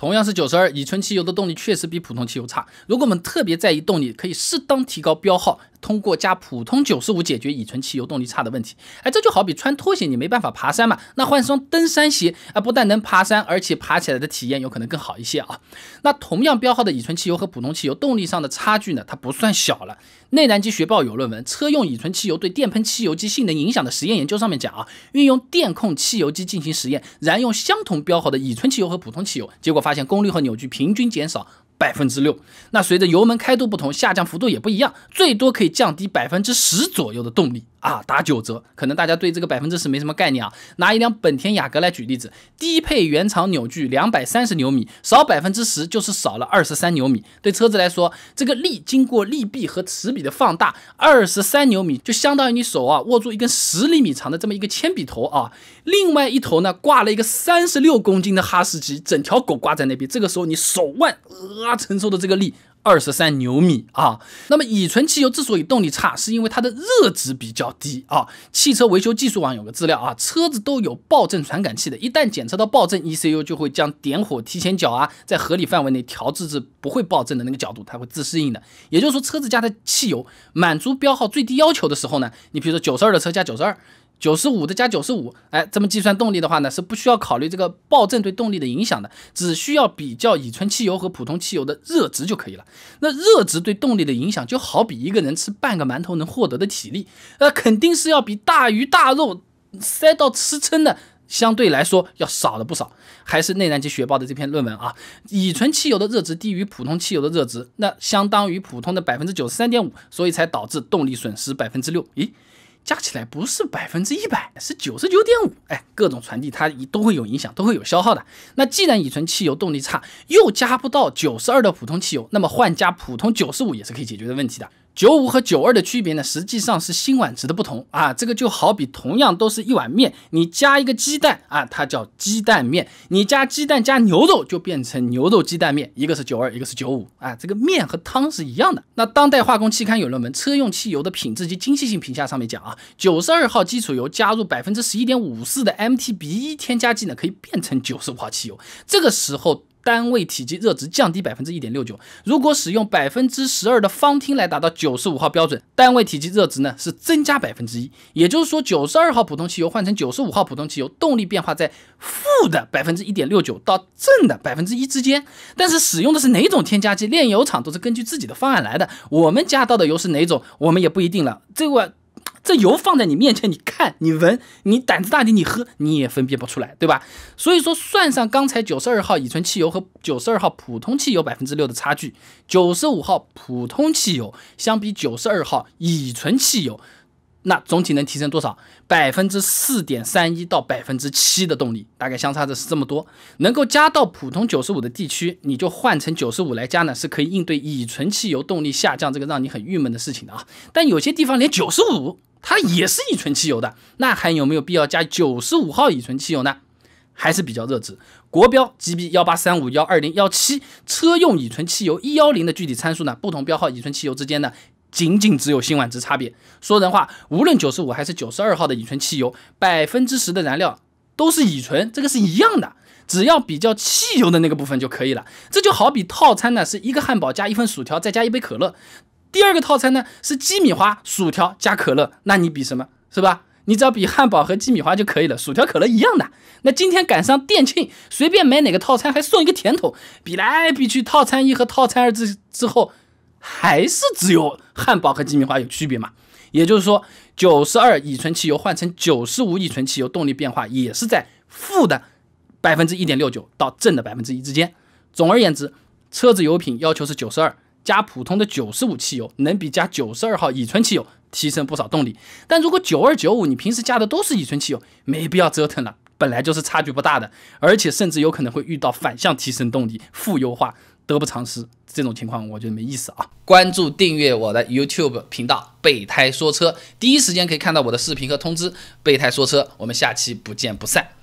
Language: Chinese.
同样是九十二乙醇汽油的动力确实比普通汽油差。如果我们特别在意动力，可以适当提高标号。通过加普通95解决乙醇汽油动力差的问题，哎，这就好比穿拖鞋你没办法爬山嘛，那换双登山鞋啊，不但能爬山，而且爬起来的体验有可能更好一些啊。那同样标号的乙醇汽油和普通汽油动力上的差距呢，它不算小了。内燃机学报有论文《车用乙醇汽油对电喷汽油机性能影响的实验研究》，上面讲啊，运用电控汽油机进行实验，燃用相同标号的乙醇汽油和普通汽油，结果发现功率和扭矩平均减少。百分之六，那随着油门开度不同，下降幅度也不一样，最多可以降低百分之十左右的动力。啊，打九折，可能大家对这个百分之十没什么概念啊。拿一辆本田雅阁来举例子，低配原厂扭矩两百三十牛米，少百分之十就是少了二十三牛米。对车子来说，这个力经过力臂和齿比的放大，二十三牛米就相当于你手啊握住一根十厘米长的这么一个铅笔头啊，另外一头呢挂了一个三十六公斤的哈士奇，整条狗挂在那边，这个时候你手腕啊承受的这个力。二十三牛米啊，那么乙醇汽油之所以动力差，是因为它的热值比较低啊。汽车维修技术网有个资料啊，车子都有爆震传感器的，一旦检测到爆震，ECU 就会将点火提前角啊，在合理范围内调制至不会爆震的那个角度，它会自适应的。也就是说，车子加的汽油满足标号最低要求的时候呢，你比如说九十二的车加九十二。九十五的加九十五，哎，这么计算动力的话呢，是不需要考虑这个爆震对动力的影响的，只需要比较乙醇汽油和普通汽油的热值就可以了。那热值对动力的影响，就好比一个人吃半个馒头能获得的体力，那肯定是要比大鱼大肉塞到吃撑的相对来说要少了不少。还是内燃机学报的这篇论文啊，乙醇汽油的热值低于普通汽油的热值，那相当于普通的百分之九十三点五，所以才导致动力损失百分之六。咦？加起来不是百分之一百，是九十九点五。哎，各种传递它都会有影响，都会有消耗的。那既然乙醇汽油动力差，又加不到九十二的普通汽油，那么换加普通九十五也是可以解决的问题的。九五和九二的区别呢，实际上是辛碗值的不同啊。这个就好比同样都是一碗面，你加一个鸡蛋啊，它叫鸡蛋面；你加鸡蛋加牛肉，就变成牛肉鸡蛋面。一个是九二，一个是九五啊。这个面和汤是一样的。那《当代化工期刊》有论文，车用汽油的品质及精细性评价上面讲啊，九十二号基础油加入百分之十一点五四的 MTB 一添加剂呢，可以变成九十五号汽油。这个时候。单位体积热值降低百分之一点六九，如果使用百分之十二的芳烃来达到九十五号标准，单位体积热值呢是增加百分之一，也就是说九十二号普通汽油换成九十五号普通汽油，动力变化在负的百分之一点六九到正的百分之一之间。但是使用的是哪种添加剂，炼油厂都是根据自己的方案来的，我们加到的油是哪种，我们也不一定了。这个。这油放在你面前，你看，你闻，你胆子大的你喝，你也分辨不出来，对吧？所以说，算上刚才九十二号乙醇汽油和九十二号普通汽油百分之六的差距，九十五号普通汽油相比九十二号乙醇汽油，那总体能提升多少？百分之四点三一到百分之七的动力，大概相差的是这么多。能够加到普通九十五的地区，你就换成九十五来加呢，是可以应对乙醇汽油动力下降这个让你很郁闷的事情的啊。但有些地方连九十五。它也是乙醇汽油的，那还有没有必要加九十五号乙醇汽油呢？还是比较热值国标 G B 幺八三五幺二零幺七车用乙醇汽油一幺零的具体参数呢？不同标号乙醇汽油之间呢，仅仅只有辛烷值差别。说人话，无论九十五还是九十二号的乙醇汽油，百分之十的燃料都是乙醇，这个是一样的，只要比较汽油的那个部分就可以了。这就好比套餐呢是一个汉堡加一份薯条再加一杯可乐。第二个套餐呢是鸡米花、薯条加可乐，那你比什么是吧？你只要比汉堡和鸡米花就可以了，薯条、可乐一样的。那今天赶上店庆，随便买哪个套餐还送一个甜筒。比来比去，套餐一和套餐二之之后，还是只有汉堡和鸡米花有区别嘛？也就是说，九十二乙醇汽油换成九十五乙醇汽油，动力变化也是在负的百分之一点六九到正的百分之一之间。总而言之，车子油品要求是九十二。加普通的九十五汽油，能比加九十二号乙醇汽油提升不少动力。但如果九二九五，你平时加的都是乙醇汽油，没必要折腾了，本来就是差距不大的，而且甚至有可能会遇到反向提升动力，负优化，得不偿失。这种情况我觉得没意思啊！关注订阅我的 YouTube 频道“备胎说车”，第一时间可以看到我的视频和通知。“备胎说车”，我们下期不见不散。